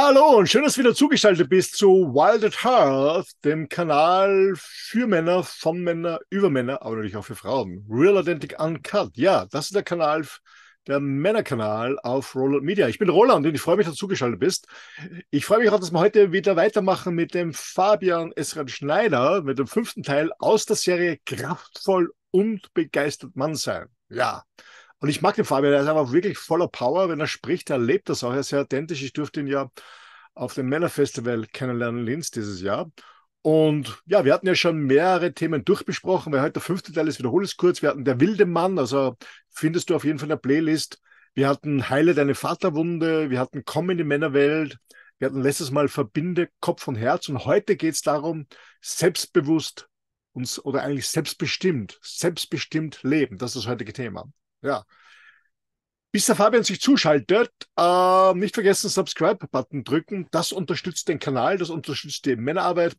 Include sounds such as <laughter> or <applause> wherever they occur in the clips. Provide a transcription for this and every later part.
Ja, hallo und schön, dass du wieder zugeschaltet bist zu Wild at Heart, dem Kanal für Männer, von Männern, über Männer, aber natürlich auch für Frauen. Real Identic Uncut. Ja, das ist der Kanal, der Männerkanal auf Roland Media. Ich bin Roland und ich freue mich, dass du zugeschaltet bist. Ich freue mich auch, dass wir heute wieder weitermachen mit dem Fabian Esran Schneider, mit dem fünften Teil aus der Serie Kraftvoll und begeistert Mann sein. Ja. Und ich mag den Fabian, er ist einfach wirklich voller Power. Wenn er spricht, er lebt das auch. Er ist sehr authentisch. Ich durfte ihn ja auf dem Männerfestival Festival kennenlernen, Linz, dieses Jahr. Und ja, wir hatten ja schon mehrere Themen durchbesprochen, weil heute der fünfte Teil ist, wiederhole es kurz. Wir hatten Der wilde Mann, also findest du auf jeden Fall in der Playlist. Wir hatten Heile deine Vaterwunde, wir hatten Komm in die Männerwelt, wir hatten letztes Mal Verbinde Kopf und Herz und heute geht es darum, selbstbewusst uns oder eigentlich selbstbestimmt, selbstbestimmt leben. Das ist das heutige Thema. Ja. Bis der Fabian sich zuschaltet, äh, nicht vergessen, Subscribe-Button drücken. Das unterstützt den Kanal, das unterstützt die Männerarbeit.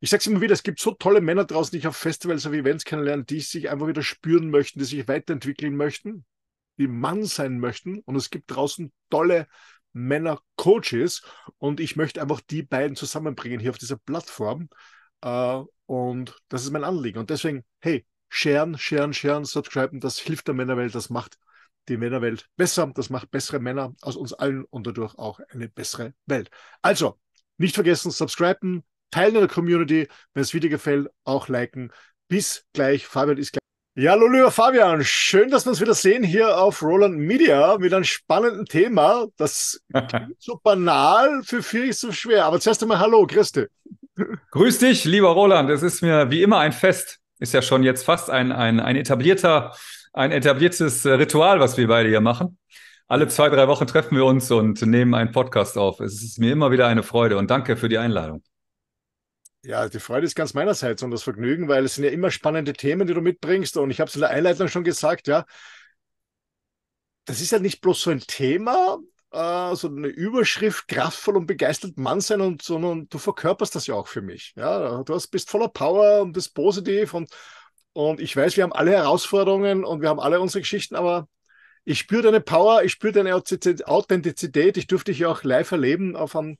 Ich sage es immer wieder, es gibt so tolle Männer draußen, die ich auf Festivals, auf Events kennenlerne, die sich einfach wieder spüren möchten, die sich weiterentwickeln möchten, die Mann sein möchten. Und es gibt draußen tolle Männer-Coaches. Und ich möchte einfach die beiden zusammenbringen hier auf dieser Plattform. Äh, und das ist mein Anliegen. Und deswegen, hey, Scheren, scheren, scheren, subscriben, das hilft der Männerwelt, das macht die Männerwelt besser, das macht bessere Männer aus uns allen und dadurch auch eine bessere Welt. Also, nicht vergessen, subscriben, teilen in der Community, wenn es Video gefällt, auch liken. Bis gleich, Fabian ist gleich. Ja, hallo lieber Fabian, schön, dass wir uns wieder sehen hier auf Roland Media mit einem spannenden Thema. Das klingt so banal, für viele ist so schwer. Aber zuerst einmal hallo, grüß dich. Grüß dich, lieber Roland. Es ist mir wie immer ein Fest, ist ja schon jetzt fast ein, ein, ein etablierter, ein etabliertes äh, Ritual, was wir beide hier machen. Alle zwei, drei Wochen treffen wir uns und nehmen einen Podcast auf. Es ist mir immer wieder eine Freude und danke für die Einladung. Ja, die Freude ist ganz meinerseits und das Vergnügen, weil es sind ja immer spannende Themen, die du mitbringst. Und ich habe es in der Einleitung schon gesagt, ja, das ist ja nicht bloß so ein Thema, äh, so eine Überschrift, kraftvoll und begeistert Mann sein und, sondern du verkörperst das ja auch für mich. Ja? Du hast, bist voller Power und bist positiv und, und ich weiß, wir haben alle Herausforderungen und wir haben alle unsere Geschichten, aber ich spüre deine Power, ich spüre deine Authentizität. Ich durfte dich ja auch live erleben auf einem,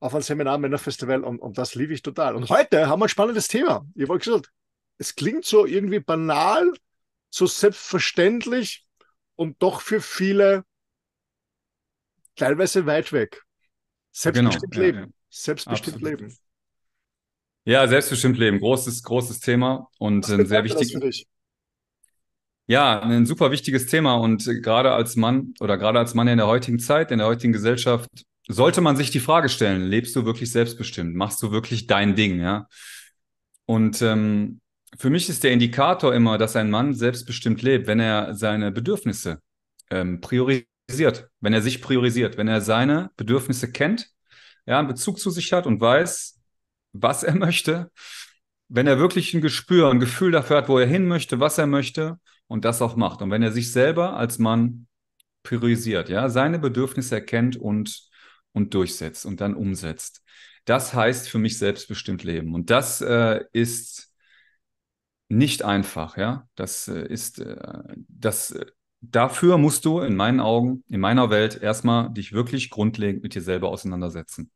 auf einem Seminar Männerfestival und, und das liebe ich total. Und heute haben wir ein spannendes Thema. Ihr wollt gesagt, es klingt so irgendwie banal, so selbstverständlich und doch für viele teilweise weit weg. Selbstbestimmt genau, leben. Ja, ja. Selbstbestimmt Absolut. leben. Ja, selbstbestimmt leben. Großes, großes Thema und ein sehr wichtiges. Ja, ein super wichtiges Thema und gerade als Mann oder gerade als Mann in der heutigen Zeit, in der heutigen Gesellschaft, sollte man sich die Frage stellen, lebst du wirklich selbstbestimmt? Machst du wirklich dein Ding, ja? Und ähm, für mich ist der Indikator immer, dass ein Mann selbstbestimmt lebt, wenn er seine Bedürfnisse ähm, priorisiert priorisiert, wenn er sich priorisiert, wenn er seine Bedürfnisse kennt, ja, einen Bezug zu sich hat und weiß, was er <laughs> möchte, wenn er wirklich ein Gespür, ein Gefühl dafür hat, wo er hin möchte, was er möchte und das auch macht. Und wenn er sich selber als Mann priorisiert, ja, seine Bedürfnisse erkennt und, und durchsetzt und dann umsetzt. Das heißt für mich selbstbestimmt leben. Und das äh, ist nicht einfach, ja. Das äh, ist, äh, das äh, dafür musst du in meinen Augen, in meiner Welt erstmal dich wirklich grundlegend mit dir selber auseinandersetzen.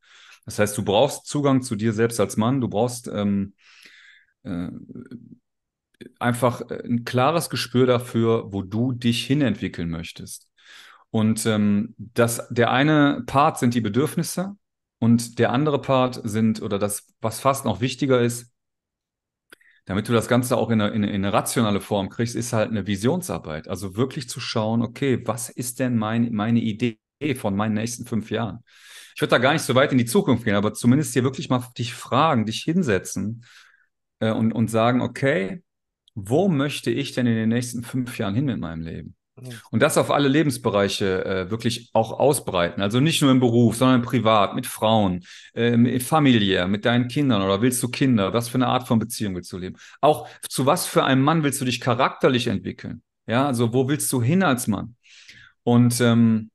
Das heißt, du brauchst Zugang zu dir selbst als Mann, du brauchst ähm, äh, einfach äh, ein klares Gespür dafür, wo du dich hinentwickeln möchtest. Und ähm, das, der eine Part sind die Bedürfnisse und der andere Part sind, oder das, was fast noch wichtiger ist, damit du das Ganze auch in eine, in eine rationale Form kriegst, ist halt eine Visionsarbeit. Also wirklich zu schauen, okay, was ist denn mein, meine Idee von meinen nächsten fünf Jahren? Ich würde da gar nicht so weit in die Zukunft gehen, aber zumindest hier wirklich mal dich fragen, dich hinsetzen äh, und, und sagen, okay, wo möchte ich denn in den nächsten fünf Jahren hin mit meinem Leben? Und das auf alle Lebensbereiche äh, wirklich auch ausbreiten. Also nicht nur im Beruf, sondern privat, mit Frauen, äh, familiär, mit deinen Kindern oder willst du Kinder? Was für eine Art von Beziehung willst du leben? Auch zu was für einem Mann willst du dich charakterlich entwickeln? Ja, also wo willst du hin als Mann? Und ähm,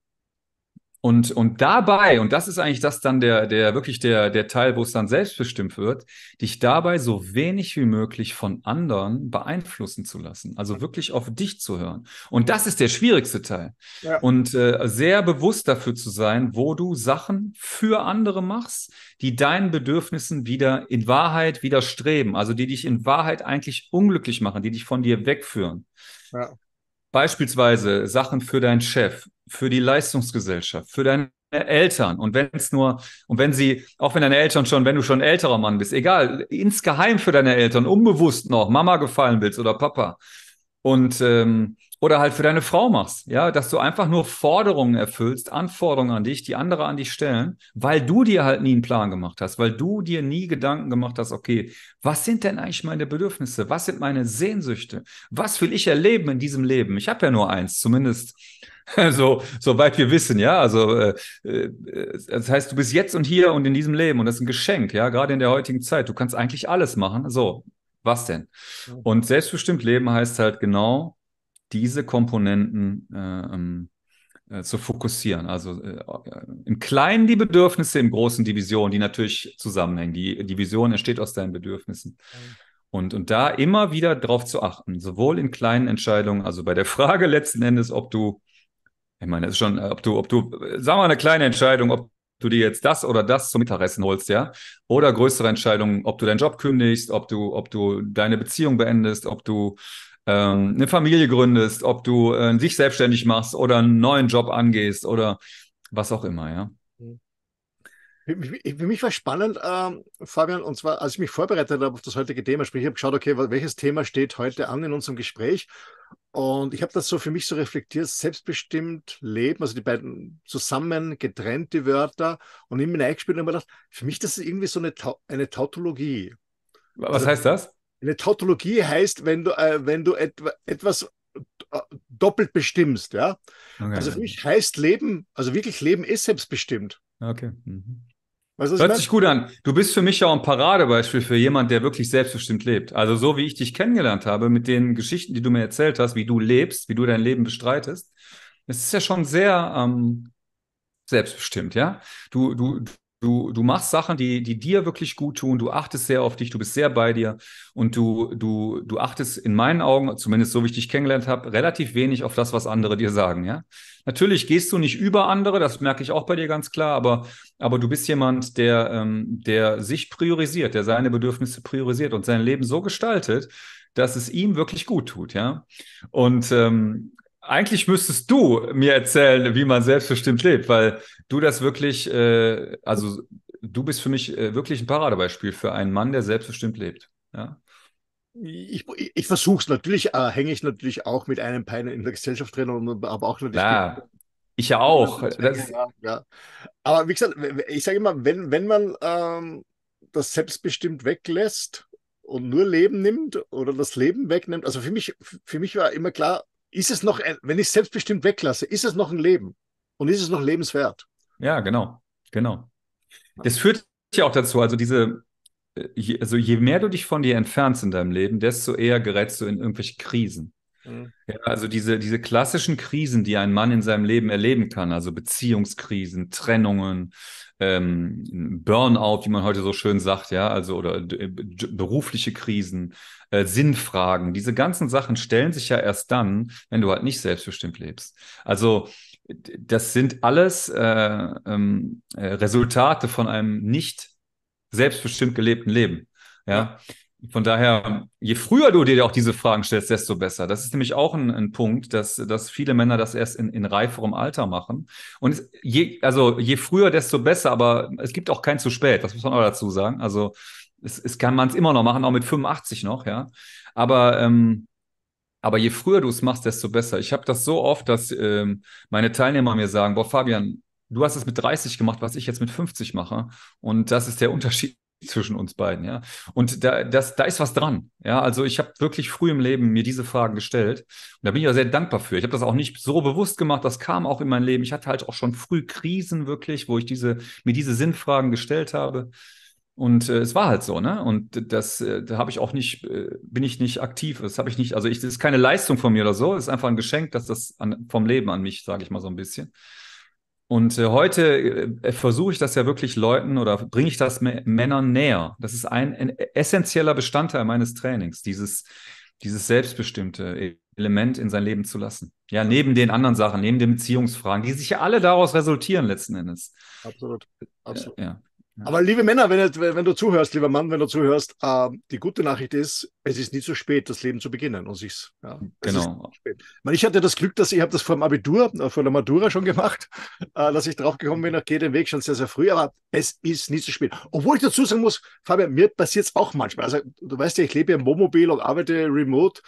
und, und dabei, und das ist eigentlich das dann der, der wirklich der, der Teil, wo es dann selbstbestimmt wird, dich dabei so wenig wie möglich von anderen beeinflussen zu lassen. Also wirklich auf dich zu hören. Und das ist der schwierigste Teil. Ja. Und äh, sehr bewusst dafür zu sein, wo du Sachen für andere machst, die deinen Bedürfnissen wieder in Wahrheit widerstreben. Also die dich in Wahrheit eigentlich unglücklich machen, die dich von dir wegführen. Ja. Beispielsweise Sachen für deinen Chef, für die Leistungsgesellschaft, für deine Eltern und wenn es nur und wenn sie auch wenn deine Eltern schon, wenn du schon älterer Mann bist, egal, insgeheim für deine Eltern unbewusst noch Mama gefallen willst oder Papa und ähm, oder halt für deine Frau machst, ja, dass du einfach nur Forderungen erfüllst, Anforderungen an dich, die andere an dich stellen, weil du dir halt nie einen Plan gemacht hast, weil du dir nie Gedanken gemacht hast, okay, was sind denn eigentlich meine Bedürfnisse? Was sind meine Sehnsüchte? Was will ich erleben in diesem Leben? Ich habe ja nur eins, zumindest <laughs> so soweit wir wissen, ja, also äh, äh, das heißt, du bist jetzt und hier und in diesem Leben und das ist ein Geschenk, ja, gerade in der heutigen Zeit, du kannst eigentlich alles machen, so was denn? Und selbstbestimmt leben heißt halt genau diese Komponenten äh, äh, zu fokussieren. Also äh, äh, im Kleinen die Bedürfnisse, im Großen die Vision, die natürlich zusammenhängen. Die, die Vision entsteht aus deinen Bedürfnissen. Mhm. Und, und da immer wieder drauf zu achten, sowohl in kleinen Entscheidungen, also bei der <laughs> Frage letzten Endes, ob du, ich meine, das ist schon, ob du, ob du, sagen wir mal eine kleine Entscheidung, ob du dir jetzt das oder das zum Mittagessen holst, ja, oder größere Entscheidungen, ob du deinen Job kündigst, ob du, ob du deine Beziehung beendest, ob du ähm, eine Familie gründest, ob du äh, dich selbstständig machst oder einen neuen Job angehst oder was auch immer, ja. Mhm. Für mich war spannend, ähm, Fabian, und zwar, als ich mich vorbereitet habe auf das heutige Thema, sprich, ich habe geschaut, okay, welches Thema steht heute an in unserem Gespräch? Und ich habe das so für mich so reflektiert, selbstbestimmt leben, also die beiden zusammen getrennt, die Wörter, und in mir eingespielt und habe gedacht, für mich das ist irgendwie so eine, Ta eine Tautologie. Was also, heißt das? Eine Tautologie heißt, wenn du, äh, wenn du etwa, etwas äh, doppelt bestimmst. Ja? Okay. Also für mich heißt Leben, also wirklich Leben ist selbstbestimmt. Okay. Mhm. Weißt, Hört meine? sich gut an. Du bist für mich auch ein Paradebeispiel für jemand, der wirklich selbstbestimmt lebt. Also so wie ich dich kennengelernt habe, mit den Geschichten, die du mir erzählt hast, wie du lebst, wie du dein Leben bestreitest, es ist ja schon sehr ähm, selbstbestimmt, ja. Du, du, Du, du machst Sachen, die, die dir wirklich gut tun. Du achtest sehr auf dich, du bist sehr bei dir und du, du, du achtest in meinen Augen, zumindest so wie ich dich kennengelernt habe, relativ wenig auf das, was andere dir sagen. Ja, natürlich gehst du nicht über andere, das merke ich auch bei dir ganz klar. Aber, aber du bist jemand, der, ähm, der sich priorisiert, der seine Bedürfnisse priorisiert und sein Leben so gestaltet, dass es ihm wirklich gut tut, ja. Und ähm, eigentlich müsstest du mir erzählen, wie man selbstbestimmt lebt, weil du das wirklich, äh, also du bist für mich äh, wirklich ein Paradebeispiel für einen Mann, der selbstbestimmt lebt. Ja? Ich, ich, versuche es natürlich, äh, hänge ich natürlich auch mit einem Bein in der Gesellschaft drin, und, aber auch natürlich. Ja, ich ja auch. Das, ja, ja. Aber wie gesagt, ich sage immer, wenn, wenn man ähm, das selbstbestimmt weglässt und nur Leben nimmt oder das Leben wegnimmt, also für mich, für mich war immer klar, ist es noch, wenn ich es selbstbestimmt weglasse, ist es noch ein Leben und ist es noch lebenswert? Ja, genau, genau. Das führt ja auch dazu, also diese, äh, also je mehr du dich von dir entfernst in deinem Leben, desto eher gerätst du in irgendwelche Krisen. Mhm. Ja, also diese, diese klassischen Krisen, die ein Mann in seinem Leben erleben kann, also Beziehungskrisen, Trennungen, ähm, Burnout, wie man heute so schön sagt, ja, also oder äh, berufliche Krisen, äh, Sinnfragen, diese ganzen Sachen stellen sich ja erst dann, wenn du halt nicht selbstbestimmt lebst. Also das sind alles äh, ähm, äh, Resultate von einem nicht selbstbestimmt gelebten Leben. Ja, von daher, je früher du dir auch diese Fragen stellst, desto besser. Das ist nämlich auch ein, ein Punkt, dass, dass viele Männer das erst in, in reiferem Alter machen. Und es, je, also je früher, desto besser, aber es gibt auch kein zu spät, das muss man auch dazu sagen. Also es, es kann man es immer noch machen, auch mit 85 noch, ja. Aber ähm, aber je früher du es machst, desto besser. Ich habe das so oft, dass ähm, meine Teilnehmer mir sagen: Boah, Fabian, du hast es mit 30 gemacht, was ich jetzt mit 50 mache. Und das ist der Unterschied zwischen uns beiden, ja. Und da, das, da ist was dran, ja. Also ich habe wirklich früh im Leben mir diese Fragen gestellt und da bin ich ja sehr dankbar für. Ich habe das auch nicht so bewusst gemacht, das kam auch in mein Leben. Ich hatte halt auch schon früh Krisen wirklich, wo ich diese, mir diese Sinnfragen gestellt habe. Und äh, es war halt so, ne? Und das äh, da habe ich auch nicht, äh, bin ich nicht aktiv. Das habe ich nicht, also ich, das ist keine Leistung von mir oder so. Das ist einfach ein Geschenk, dass das an, vom Leben an mich, sage ich mal so ein bisschen. Und äh, heute äh, versuche ich das ja wirklich Leuten oder bringe ich das Männern näher. Das ist ein, ein essentieller Bestandteil meines Trainings, dieses, dieses selbstbestimmte Element in sein Leben zu lassen. Ja, neben den anderen Sachen, neben den Beziehungsfragen, die sich ja alle daraus resultieren letzten Endes. Absolut. Absolut. Ja. Aber liebe Männer, wenn, wenn, du zuhörst, lieber Mann, wenn du zuhörst, äh, die gute Nachricht ist, es ist nie zu spät, das Leben zu beginnen. Und genau. ich, ja, genau. Man, ich hatte das Glück, dass ich habe das vor dem Abitur, äh, vor der Matura schon gemacht, <laughs> äh, dass ich draufgekommen bin, ich gehe den Weg schon sehr, sehr früh, aber es ist nie zu spät. Obwohl ich dazu sagen muss, Fabian, mir passiert es auch manchmal. Also du weißt ja, ich lebe ja im Wohnmobil und arbeite remote.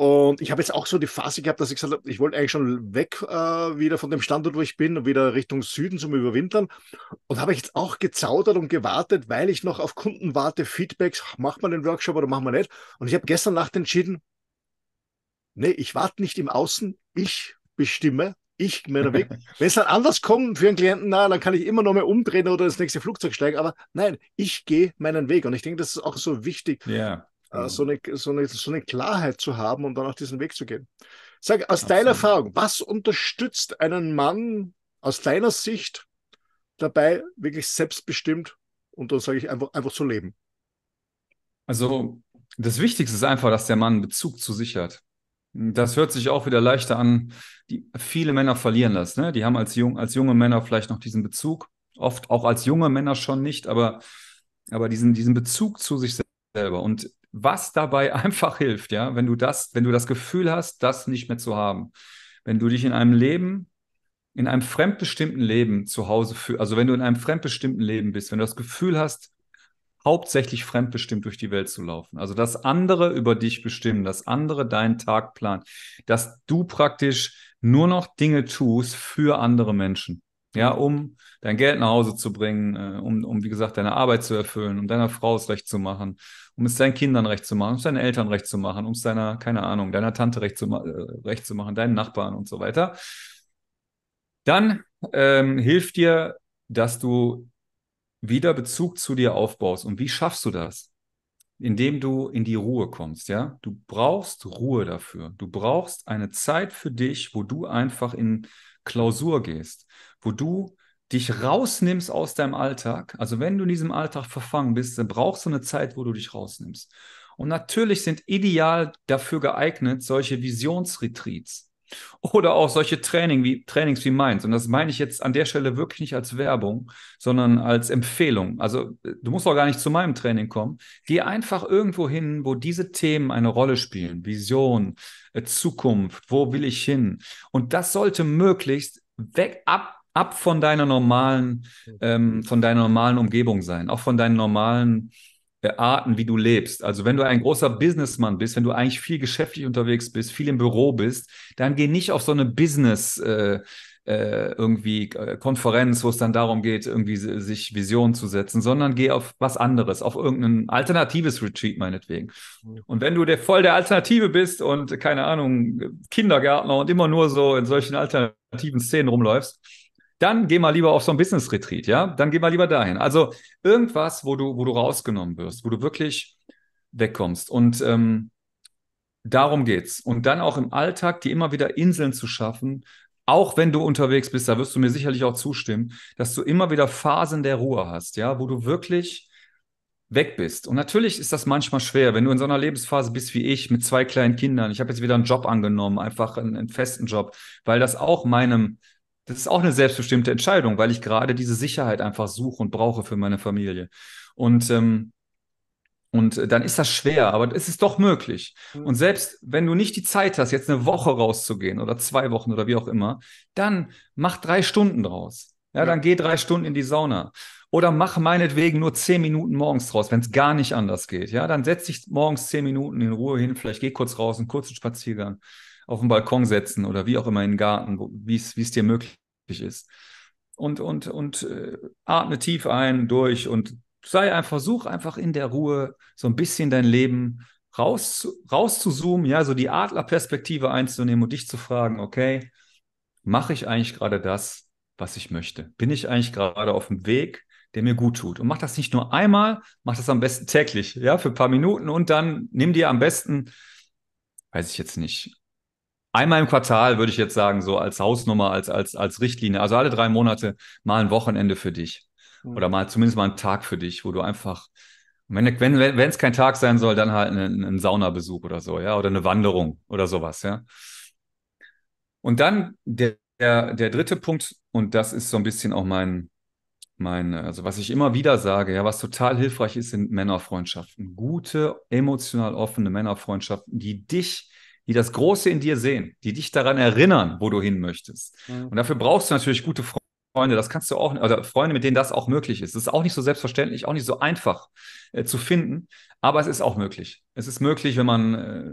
Und ich habe jetzt auch so die Phase gehabt, dass ich gesagt habe, ich wollte eigentlich schon weg äh, wieder von dem Standort, wo ich bin, und wieder Richtung Süden zum Überwintern. Und habe ich jetzt auch gezaudert und gewartet, weil ich noch auf Kunden warte, Feedbacks, macht man den Workshop oder machen wir nicht. Und ich habe gestern Nacht entschieden, nee, ich warte nicht im Außen, ich bestimme, ich meine Weg. <laughs> Wenn es dann anders kommt für einen Klienten, na, dann kann ich immer noch mal umdrehen oder ins nächste Flugzeug steigen. Aber nein, ich gehe meinen Weg. Und ich denke, das ist auch so wichtig, yeah. Äh, mhm. so, eine, so, eine, so eine Klarheit zu haben und dann auch diesen Weg zu gehen. Sag, aus Absolut. deiner Erfahrung, was unterstützt einen Mann aus deiner Sicht dabei, wirklich selbstbestimmt und dann sage ich einfach, einfach zu leben? Also, das Wichtigste ist einfach, dass der Mann Bezug zu sich hat. Das hört sich auch wieder leichter an, die viele Männer verlieren das. Ne? Die haben als, jung, als junge Männer vielleicht noch diesen Bezug, oft auch als junge Männer schon nicht, aber, aber diesen, diesen Bezug zu sich selber. Und was dabei <laughs> einfach hilft, ja, wenn du das, wenn du das Gefühl hast, das nicht mehr zu haben. Wenn du dich in einem Leben, in einem fremdbestimmten Leben zu Hause fühlst, also wenn du in einem fremdbestimmten Leben bist, wenn du das Gefühl hast, hauptsächlich fremdbestimmt durch die Welt zu laufen. Also dass andere über dich bestimmen, dass andere deinen Tag planen, dass du praktisch nur noch Dinge tust für andere Menschen. Ja, um dein Geld nach Hause zu bringen, äh, um, um wie gesagt deine Arbeit zu erfüllen, um deiner Frau es recht zu machen, um es deinen Kindern recht zu machen, um es deinen Eltern recht zu machen, um es deiner, keine Ahnung, deiner Tante recht zu, äh, recht zu machen, deinen Nachbarn und so weiter, dann ähm, hilft dir, dass du wieder Bezug zu dir aufbaust. Und wie schaffst du das? Indem du in die Ruhe kommst, ja? Du brauchst Ruhe dafür. Du brauchst eine Zeit für dich, wo du einfach in Klausur gehst, wo du dich rausnimmst aus deinem Alltag, also wenn du in diesem Alltag verfangen bist, dann brauchst du eine Zeit, wo du dich rausnimmst. Und natürlich sind ideal dafür geeignet solche Visionsretreats oder auch solche Training wie, Trainings wie meins. Und das meine ich jetzt an der Stelle wirklich nicht als Werbung, sondern als Empfehlung. Also äh, du musst auch gar nicht zu meinem Training kommen. Geh einfach irgendwo hin, wo diese Themen eine Rolle spielen. Vision, äh, Zukunft, wo will ich hin? Und das sollte möglichst weg ab ab von deiner normalen, ähm, von deiner normalen Umgebung sein, auch von deinen normalen äh, Arten, wie du lebst. Also wenn du ein großer Businessman bist, wenn du eigentlich viel geschäftlich unterwegs bist, viel im Büro bist, dann geh nicht auf so eine Business äh, äh irgendwie äh, Konferenz, wo es dann darum geht, irgendwie sich Visionen zu setzen, sondern geh auf was anderes, auf irgendein alternatives Retreat meinetwegen. Und wenn du der voll der Alternative bist und keine Ahnung Kindergärtner und immer nur so in solchen alternativen Szenen rumläufst, dann geh mal lieber auf so ein Business Retreat, ja? Dann geh mal lieber dahin. Also irgendwas, wo du, wo du rausgenommen wirst, wo du wirklich wegkommst. Und ähm, darum geht's. Und dann auch im Alltag, die immer wieder Inseln zu schaffen, auch wenn du unterwegs bist, da wirst du mir sicherlich auch zustimmen, dass du immer wieder Phasen der Ruhe hast, ja, wo du wirklich weg bist. Und natürlich ist das manchmal schwer, wenn du in so einer Lebensphase bist wie ich mit zwei kleinen Kindern. Ich habe jetzt wieder einen Job angenommen, einfach einen, einen festen Job, weil das auch meinem das ist auch eine selbstbestimmte Entscheidung, weil ich gerade diese Sicherheit einfach suche und brauche für meine Familie. Und ähm, und äh, dann ist das schwer, aber es ist doch möglich. Hm. Und selbst wenn du nicht die Zeit hast, jetzt eine Woche rauszugehen oder zwei Wochen oder wie auch immer, dann mach drei Stunden draus. Ja, dann geh drei Stunden in die Sauna. Oder mach meinetwegen nur zehn Minuten morgens draus, wenn es gar nicht anders geht. Ja, dann setz dich morgens zehn Minuten in Ruhe hin, vielleicht geh kurz raus, einen kurzen Spaziergang auf den Balkon setzen oder wie auch immer in den Garten, wie es dir möglich möglich ist. Und, und, und äh, atme tief ein, durch und sei ein Versuch, einfach in der Ruhe so ein bisschen dein Leben raus, rauszuzoomen, ja, so die Adlerperspektive einzunehmen und dich zu fragen, okay, mache ich eigentlich gerade das, was ich möchte? Bin ich eigentlich gerade auf dem Weg, der mir gut tut? Und mach das nicht nur einmal, mach das am besten täglich, ja, für ein paar Minuten und dann nimm dir am besten, weiß ich jetzt nicht, Einmal im Quartal würde ich jetzt sagen, so als Hausnummer, als, als, als Richtlinie. Also alle drei Monate mal ein Wochenende für dich. Mhm. Oder mal zumindest mal einen Tag für dich, wo du einfach, wenn es wenn, wenn, kein Tag sein soll, dann halt einen, einen Saunabesuch oder so, ja, oder eine Wanderung oder sowas, ja. Und dann der, der, der dritte Punkt, und das ist so ein bisschen auch mein, mein, also was ich immer wieder sage, ja, was total hilfreich ist, sind Männerfreundschaften. Gute, emotional offene Männerfreundschaften, die dich die das Große in dir sehen, die dich daran erinnern, wo du hin möchtest. Mhm. Und dafür brauchst du natürlich gute Freunde. Das kannst du auch, oder also Freunde, mit denen das auch möglich ist. Es ist auch nicht so selbstverständlich, auch nicht so einfach äh, zu finden, aber es ist auch möglich. Es ist möglich, wenn man äh,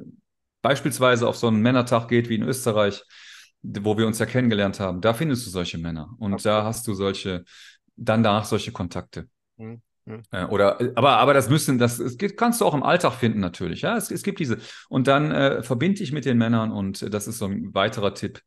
beispielsweise auf so einen Männertag geht wie in Österreich, wo wir uns ja kennengelernt haben. Da findest du solche Männer und okay. da hast du solche, dann danach solche Kontakte. Mhm. Hm. Äh, oder, äh, aber, aber das müssen, das, das kannst du auch im Alltag finden natürlich. Ja, es, es gibt diese. Und dann äh, verbinde ich mit den Männern und äh, das ist so ein weiterer Tipp,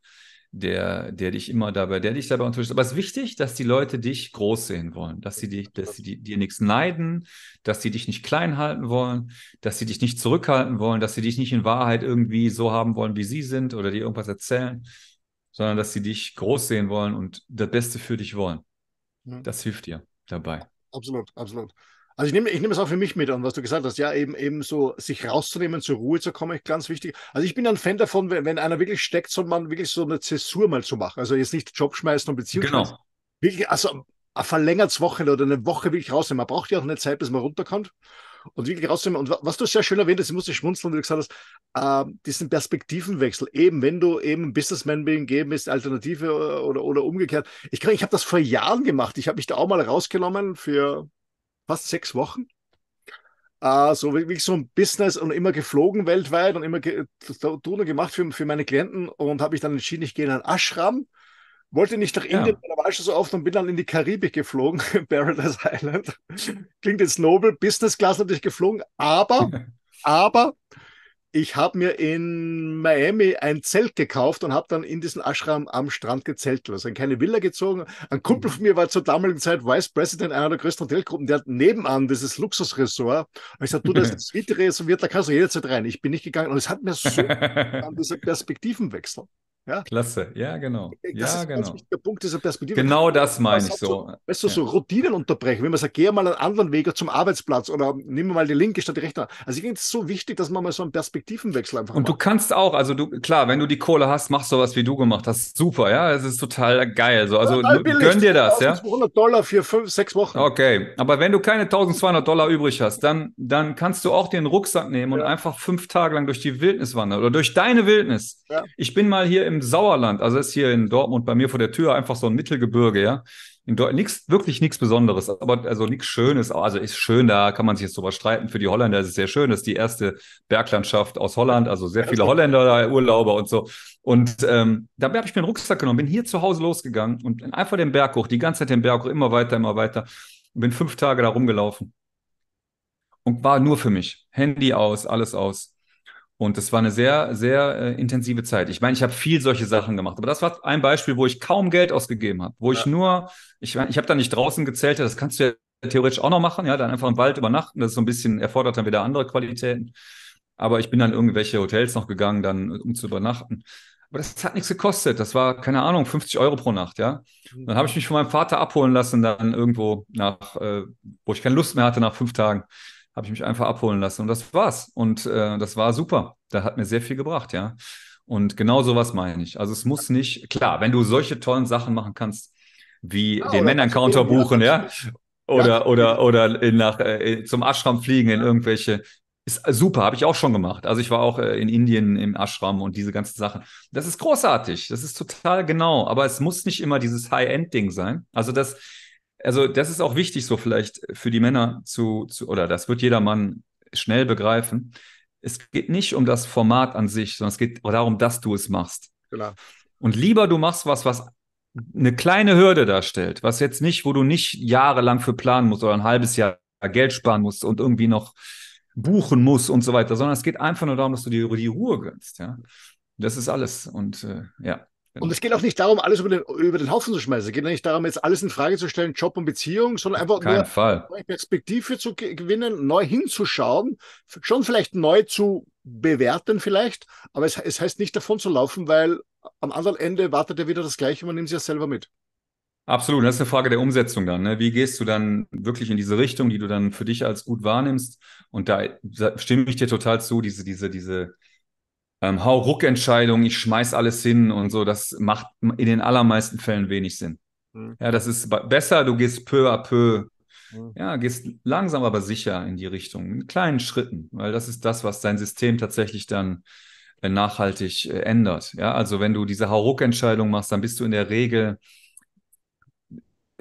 der, der dich immer dabei, der dich dabei unterstützt. Aber es ist wichtig, dass die Leute dich groß sehen wollen, dass sie, dich, dass sie dir, nichts neiden, dass sie dich nicht klein halten wollen, dass sie dich nicht zurückhalten wollen, dass sie dich nicht in Wahrheit irgendwie so haben wollen, wie sie sind oder dir irgendwas erzählen, sondern dass sie dich groß sehen wollen und das Beste für dich wollen. Hm. Das hilft dir dabei. Absolut, absolut. Also ich nehme, ich nehme es auch für mich mit an, was du gesagt hast. Ja, eben, eben so sich rauszunehmen, zur Ruhe zu kommen, ist ganz wichtig. Also ich bin ein Fan davon, wenn, wenn einer wirklich steckt, soll man wirklich so eine Zäsur mal zu machen. Also jetzt nicht Job schmeißen und Beziehungen. genau. Wirklich, also ein verlängertes Wochenende oder eine Woche wirklich rausnehmen. Man braucht ja auch eine Zeit, bis man runterkommt und wirklich rauszunehmen. Und was du sehr schön erwähnt hast, ich musste schmunzeln, wie du gesagt hast, äh, diesen Perspektivenwechsel. Eben, wenn du eben Businessman bin, geben ist Alternative äh, oder, oder umgekehrt. Ich, ich habe das vor Jahren gemacht. Ich habe mich da auch mal rausgenommen für fast sechs Wochen. Äh, so wirklich so ein Business und immer geflogen weltweit und immer ge tun und gemacht für, für meine Klienten und habe ich dann entschieden, ich gehe in einen Ashram wollte nicht nach Indien, da war ich schon so oft und bin dann in die Karibik geflogen, <laughs> Paradise Island. Klingt jetzt nobel, Business Class natürlich geflogen, aber, <laughs> aber ich habe mir in Miami ein Zelt gekauft und habe dann in diesem Ashram am Strand gezeltet. Also in keine Villa gezogen. Ein Kumpel mhm. von mir war zur damaligen Zeit Vice President einer der größten Hotelgruppen. Der hat nebenan dieses Luxusresort. Und ich sagte, du, <laughs> das ist das Suite reserviert, da kannst du jederzeit rein. Ich bin nicht gegangen. Und es hat mir so an dieser Perspektivenwechsel. Ja? Klasse, ja, genau. Das ja, ist genau. der Punkt dieser Perspektive. Genau das meine ich so. so. Weißt du, ja. so Routinen unterbrechen, wenn man sagt, geh mal einen anderen Weg zum Arbeitsplatz oder nimm mal die linke statt die rechte. Also ich finde es so wichtig, dass man mal so einen Perspektivenwechsel einfach Und macht. du kannst auch, also du, klar, wenn du die Kohle hast, machst du was, wie du gemacht hast. Super, ja, es ist total geil. So. Also ja, gönn dir das, ja. 100 Dollar für fünf, sechs Wochen. Okay, aber wenn du keine 1200 Dollar übrig hast, dann, dann kannst du auch den Rucksack nehmen ja. und einfach fünf Tage lang durch die Wildnis wandern oder durch deine Wildnis. Ich bin mal hier im Sauerland, also ist hier in Dortmund bei mir vor der Tür einfach so ein Mittelgebirge, ja. In Deutschland nichts, wirklich nichts Besonderes, aber also nichts Schönes. Also ist schön, da kann man sich jetzt drüber streiten. Für die Holländer ist es sehr schön, das ist die erste Berglandschaft aus Holland, also sehr viele Holländer da, Urlauber und so. Und ähm, dabei habe ich mir einen Rucksack genommen, bin hier zu Hause losgegangen und einfach den Berg hoch, die ganze Zeit den Berg hoch, immer weiter, immer weiter. Bin fünf Tage da rumgelaufen und war nur für mich. Handy aus, alles aus. Und das war eine sehr, sehr äh, intensive Zeit. Ich meine, ich habe viel solche Sachen gemacht, aber das war ein Beispiel, wo ich kaum Geld ausgegeben habe, wo ja. ich nur, ich, ich habe da nicht draußen gezählt, das kannst du ja theoretisch auch noch machen, ja, dann einfach im Wald übernachten, das ist so ein bisschen, erfordert dann wieder andere Qualitäten. Aber ich bin dann irgendwelche Hotels noch gegangen, dann äh, um zu übernachten. Aber das hat nichts gekostet. Das war, keine Ahnung, 50 Euro pro Nacht, ja. Mhm. dann habe ich mich von meinem Vater abholen lassen, dann irgendwo nach, äh, wo ich keine Lust mehr hatte nach fünf Tagen habe ich mich einfach abholen lassen und das war's. Und äh, das war super. Da hat mir sehr viel gebracht, ja. Und genau sowas meine ich. Also es muss nicht, klar, wenn du solche tollen Sachen machen kannst, wie ah, den Männer-Counter buchen, ja, oder, ja. oder, oder in, nach, äh, zum Ashram fliegen in irgendwelche, ist super, habe ich auch schon gemacht. Also ich war auch äh, in Indien im Ashram und diese ganzen Sachen. Das ist großartig, das ist total genau, aber es muss nicht immer dieses High-End-Ding sein. Also das, also das ist auch wichtig so vielleicht für die Männer zu, zu oder das wird jeder Mann schnell begreifen. Es geht nicht um das Format an sich, sondern es geht darum, dass du es machst. Genau. Und lieber du machst was, was eine kleine Hürde darstellt, was jetzt nicht, wo du nicht jahrelang für planen musst oder ein halbes Jahr Geld sparen musst und irgendwie noch buchen musst und so weiter, sondern es geht einfach nur darum, dass du dir die Ruhe gönnst. Ja? Das ist alles. Und äh, ja. Genau. Und es geht auch nicht darum, alles über den, über den Haufen zu schmeißen. Es geht nicht darum, jetzt alles in Frage zu stellen, Job und Beziehung, sondern einfach Kein nur neue Perspektive zu gewinnen, neu hinzuschauen, schon vielleicht neu zu bewerten vielleicht, aber es, es heißt nicht davon zu laufen, weil am anderen Ende wartet ja wieder das Gleiche, man nimmt es ja selber mit. Absolut, das ist eine Frage der Umsetzung dann. Ne? Wie gehst du dann wirklich in diese Richtung, die du dann für dich als gut wahrnimmst? Und da stimme ich dir total zu, diese, diese, diese, ähm, hau Ruckentscheidung, ich schmeiß alles hin und so, das macht in den allermeisten Fällen wenig Sinn. Hm. Ja, das ist besser, du gehst peu à peu, hm. ja, gehst langsam aber sicher in die Richtung, in kleinen Schritten, weil das ist das, was dein System tatsächlich dann äh, nachhaltig äh, ändert. Ja, also wenn du diese Hauruck-Entscheidung machst, dann bist du in der Regel,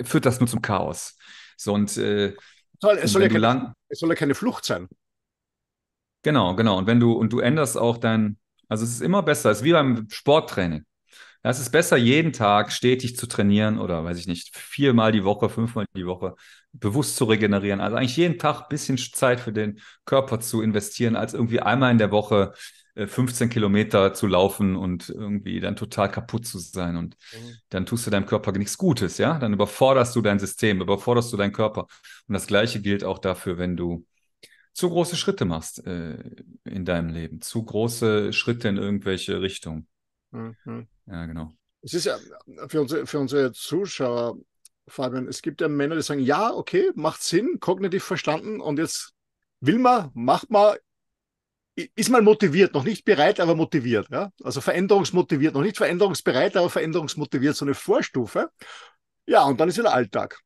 führt das nur zum Chaos. So und, äh, Toll, es, soll ja keine, es soll ja keine Flucht sein. Genau, genau. Und wenn du, und du änderst auch dein, also es ist immer besser. Es ist wie beim Sporttraining. es ist besser, jeden Tag stetig zu trainieren oder weiß ich nicht, viermal die Woche, fünfmal die Woche bewusst zu regenerieren. Also eigentlich jeden Tag ein bisschen Zeit für den Körper zu investieren, als irgendwie einmal in der Woche 15 äh, Kilometer zu laufen und irgendwie dann total kaputt zu sein. Und mhm. dann tust du deinem Körper nichts Gutes, ja? Dann überforderst du dein System, überforderst du deinen Körper. Und das Gleiche gilt auch dafür, wenn du zu große Schritte machst äh, in deinem Leben, zu große Schritte in irgendwelche Richtungen. Mhm. Ja, genau. Es ist ja äh, für unsere, für unsere Zuschauer, Fabian, es gibt ja Männer, die sagen, ja, okay, macht Sinn, kognitiv verstanden und jetzt will man, macht man, ist man motiviert, noch nicht bereit, aber motiviert. Ja? Also veränderungsmotiviert, noch nicht veränderungsbereit, aber veränderungsmotiviert, so eine Vorstufe. Ja, und dann ist wieder Alltag.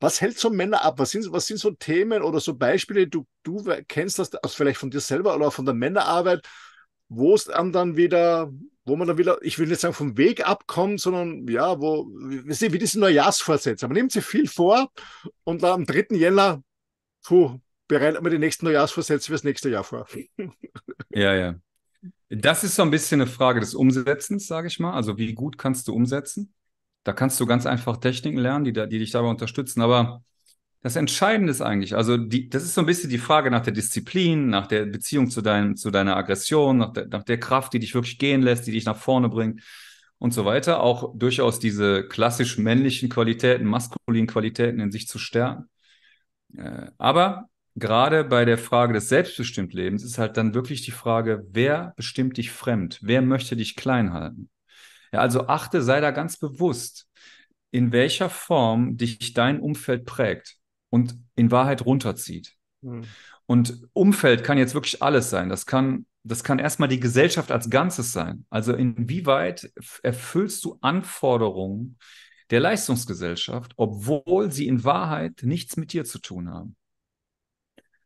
Was hält so Männer ab? Was sind, was sind so Themen oder so Beispiele, du, du kennst das also vielleicht von dir selber oder von der Männerarbeit, wo es dann wieder, wo man dann wieder, ich will nicht sagen vom Weg abkommt, sondern ja, wo, wie, wie diese Neujahrsvorsätze. Man nimmt sich viel vor und dann am 3. Jänner, puh, bereitet man die nächsten Neujahrsvorsätze fürs nächste Jahr vor. <laughs> ja, ja. Das ist so ein bisschen eine Frage des Umsetzens, sage ich mal. Also wie gut kannst du umsetzen? Da kannst du ganz einfach Techniken lernen, die, da, die dich dabei unterstützen. Aber das Entscheidende ist eigentlich, also die, das ist so ein bisschen die Frage nach der Disziplin, nach der Beziehung zu, deinem, zu deiner Aggression, nach der, nach der Kraft, die dich wirklich gehen lässt, die dich nach vorne bringt und so weiter. Auch durchaus diese klassisch männlichen Qualitäten, maskulinen Qualitäten in sich zu stärken. Äh, aber gerade bei der Frage des selbstbestimmten Lebens ist halt dann wirklich die Frage, wer bestimmt dich fremd? Wer möchte dich klein halten? Ja, also achte, sei da ganz bewusst, in welcher Form dich dein Umfeld prägt und in Wahrheit runterzieht. Mhm. Und Umfeld kann jetzt wirklich alles sein. Das kann, das kann erstmal die Gesellschaft als Ganzes sein. Also inwieweit erfüllst du Anforderungen der Leistungsgesellschaft, obwohl sie in Wahrheit nichts mit dir zu tun haben?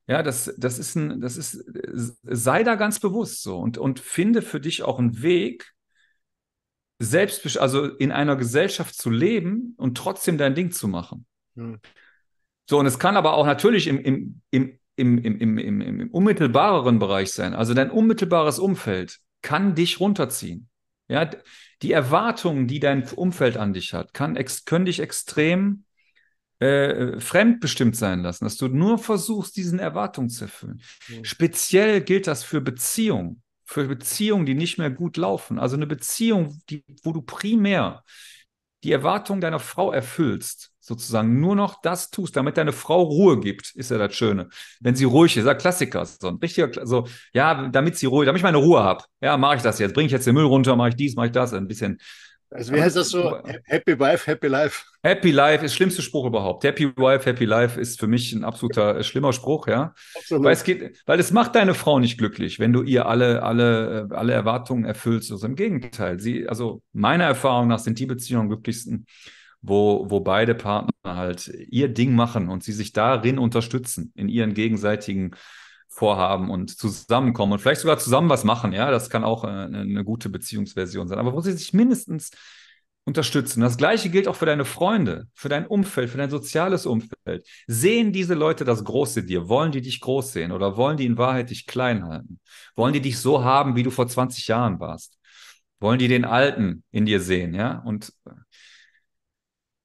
Ja, das, das ist ein, das ist, äh, sei da ganz bewusst so und, und finde für dich auch einen Weg, selbst, also in einer Gesellschaft zu leben und trotzdem dein Ding zu machen. Mhm. So, und es kann aber auch natürlich im, im, im, im, im, im, im, im unmittelbareren Bereich sein. Also dein unmittelbares Umfeld kann dich runterziehen. Ja, die Erwartungen, die dein Umfeld an dich hat, kann ex können dich extrem äh, fremdbestimmt sein lassen, dass du nur versuchst, diesen Erwartungen zu erfüllen. Mhm. Speziell gilt das für Beziehungen für Beziehungen, die nicht mehr gut laufen. Also eine Beziehung, die, wo du primär die Erwartung deiner Frau erfüllst, sozusagen nur noch das tust, damit deine Frau Ruhe gibt, ist ja das Schöne. Wenn sie ruhig ist, ja Klassiker, so ein richtiger, so ja, damit sie ruhig, damit ich meine Ruhe habe, ja, mache ich das jetzt, bringe ich jetzt den Müll runter, mache ich dies, mache ich das, ein bisschen also wie heißt das so? Happy Wife, Happy Life. <laughs> Happy Life ist schlimmste Spruch überhaupt. Happy Wife, Happy Life ist für mich ein absoluter äh, schlimmer Spruch, ja. Absolut. Weil es geht, weil es macht deine Frau nicht glücklich, wenn du ihr alle, alle, äh, alle Erwartungen erfüllst. Also im Gegenteil. Sie, also meiner Erfahrung nach sind die Beziehungen am glücklichsten, wo, wo beide Partner halt ihr Ding machen und sie sich darin unterstützen, in ihren gegenseitigen Vorhaben und zusammenkommen und vielleicht sogar zusammen was machen. Ja, das kann auch äh, eine, eine gute Beziehungsversion sein. Aber wo sie sich mindestens unterstützen. Das Gleiche gilt auch für deine Freunde, für dein Umfeld, für dein soziales Umfeld. Sehen diese Leute das Große dir? Wollen die dich groß sehen oder wollen die in Wahrheit dich klein halten? Wollen die dich so haben, wie du vor 20 Jahren warst? Wollen die den Alten in dir sehen, ja? Und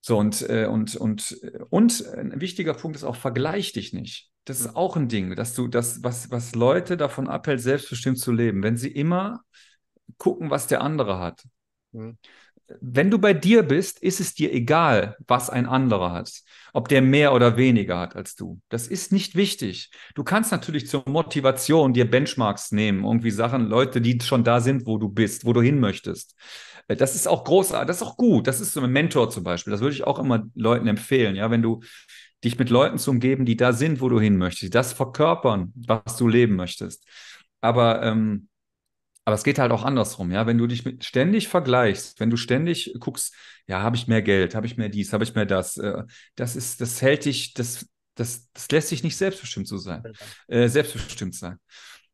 so und, äh, und, und, und ein wichtiger Punkt ist auch, vergleich dich nicht. Das ist mhm. auch ein Ding, dass du das, was, was Leute davon abhält, selbstbestimmt zu leben, wenn sie immer gucken, was der andere hat. Mhm. Wenn du bei dir bist, ist es dir egal, was ein anderer hat, ob der mehr oder weniger hat als du. Das ist nicht wichtig. Du kannst natürlich zur Motivation dir Benchmarks nehmen, irgendwie Sachen, Leute, die schon da sind, wo du bist, wo du hin möchtest. Das ist auch großartig, das ist auch gut. Das ist so ein Mentor zum Beispiel. Das würde ich auch immer Leuten empfehlen. Ja, wenn du dich mit Leuten zu umgeben, die da sind, wo du hin möchtest, das verkörpern, was du leben möchtest. Aber, ähm, aber es geht halt auch andersrum, ja. Wenn du dich mit, ständig vergleichst, wenn du ständig guckst, ja, habe ich mehr Geld, habe ich mehr dies, habe ich mehr das, äh, das ist, das hält dich, das, das, das lässt dich nicht selbstbestimmt so sein, genau. äh, selbstbestimmt sein.